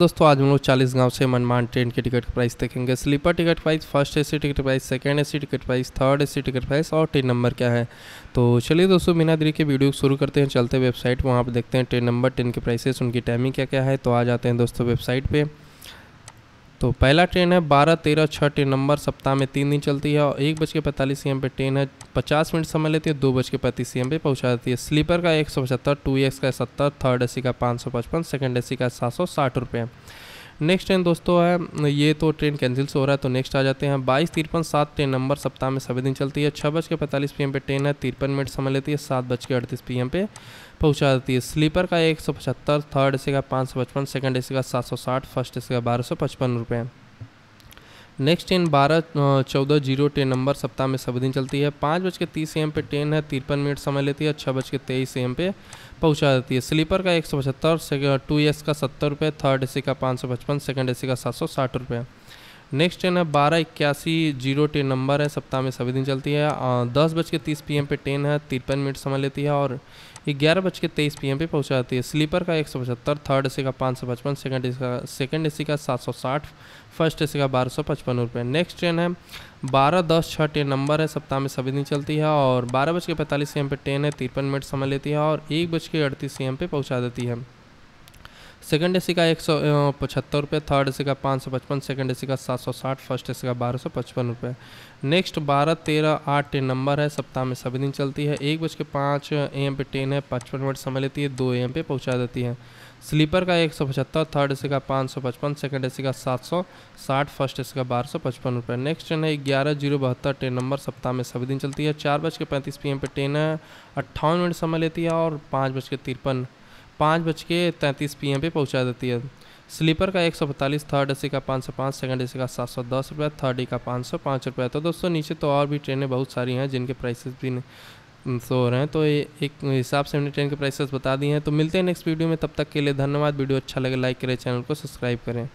दोस्तों आज हम लोग चालीस गांव से मनमान ट्रेन के टिकट प्राइस देखेंगे sleeper ticket price first AC ticket price second AC ticket price third AC ticket price और ट्रेन नंबर क्या है तो चलिए दोस्तों बिना देरी के वीडियो शुरू करते हैं चलते वेबसाइट वहाँ पर देखते हैं ट्रेन नंबर ट्रेन के प्राइसेस उनकी टाइमिंग क्या क्या है तो आ जाते हैं दोस्तों वेबसाइट पर तो पहला ट्रेन है बारह तेरह छः ट्रेन नंबर सप्ताह में तीन दिन चलती है और एक बज के पैंतालीस सी एम पे ट्रेन है पचास मिनट समय लेती है दो बज के पैंतीस सी एम पे पहुँचा देती है स्लीपर का एक सौ पचहत्तर टू एक्स का सत्तर थर्ड ए सी का पाँच सौ पचपन सेकेंड ए सी का सात सौ साठ रुपये नेक्स्ट ट्रेन दोस्तों है ये तो ट्रेन कैंसिल से हो रहा है तो नेक्स्ट आ जाते हैं बाईस तिरपन सात ट्रेन नंबर सप्ताह में सभी दिन चलती है छः बज के पैंतालीस पी एम पे ट्रेन है तिरपन मिनट समय लेती है सात बज के अड़तीस पी एम पे पहुंचा देती है स्लीपर का एक सौ पचहत्तर थर्ड एसी का पाँच सौ पचपन सेकेंड एसी का सात सौ साठ फर्स्ट एसी का बारह सौ पचपन रुपये नेक्स्ट ट्रेन बारह चौदह जीरो ट्रेन नंबर सप्ताह में सब दिन चलती है पाँच बज के तीस एम पे ट्रेन है तिरपन मिनट समय लेती है छः बज के तेईस एम पे पहुंचा देती है स्लीपर का एक सौ पचहत्तर टू एस का सत्तर रुपये थर्ड ए का पाँच सौ पचपन सेकेंड ए का सात सौ साठ रुपये नेक्स्ट ट्रेन है बारह इक्यासी जीरो ट्रेन नंबर है सप्ताह में सभी दिन चलती है दस बज के तीस पी पे ट्रेन है तिरपन मिनट समय लेती है और ग्यारह बज के तेईस पी पे पहुँच जाती है स्लीपर का एक सौ पचहत्तर थर्ड ए सी का पाँच सौ पचपन सेकेंड ए सी का सेकेंड ए सी का सात सौ साठ फर्स्ट ए सी का बारह सौ पचपन रुपये नेक्स्ट ट्रेन है बारह दस छः ट्रेन नंबर है सप्ताह में सभी दिन चलती है और बारह बज के पैंतालीस सी एम पे ट्रेन है तिरपन मिनट समय लेती है और एक बज के अड़तीस सी एम पे पहुँचा देती है सेकेंड ए सी का एक सौ पचहत्तर रुपये थर्ड ए सी का पाँच सौ पचपन सेकेंड ए सी का सात सौ साठ फर्स्ट ए सी का बारह सौ पचपन रुपये नेक्स्ट बारह तेरह आठ टेन नंबर है सप्ताह में सभी दिन चलती है एक बज के पाँच ए एम पे ट्रेन है पचपन मिनट समय लेती है दो ए एम पे पहुँचा देती है स्लीपर का एक सौ पचहत्तर थर्ड ए सी का पाँच सौ पचपन सेकेंड ए सी का सात सौ साठ फर्स्ट ए सी का बारह सौ पचपन रुपये नेक्स्ट ट्रेन है ग्यारह जीरो बहत्तर ट्रेन नंबर सप्ताह में सभी दिन चलती है चार बज के पैंतीस पी एम पे ट्रेन है अट्ठावन मिनट समय लेती है और पाँच बज के तिरपन पाँच बज के तैंतीस पी पे पहुंचा देती है स्लीपर का एक सौ बतालीस थर्ड ए का पाँच सौ पाँच सेकेंड ए का सात सौ दस रुपये थर्ड ई का पाँच सौ पाँच रुपये तो दोस्तों नीचे तो और भी ट्रेनें बहुत सारी हैं जिनके प्राइसेस भी सो तो रहे हैं तो ये एक हिसाब से हमने ट्रेन के प्राइसेस बता दिए हैं तो मिलते हैं नेक्स्ट वीडियो में तब तक के लिए धन्यवाद वीडियो अच्छा लगे लाइक करें चैनल को सब्सक्राइब करें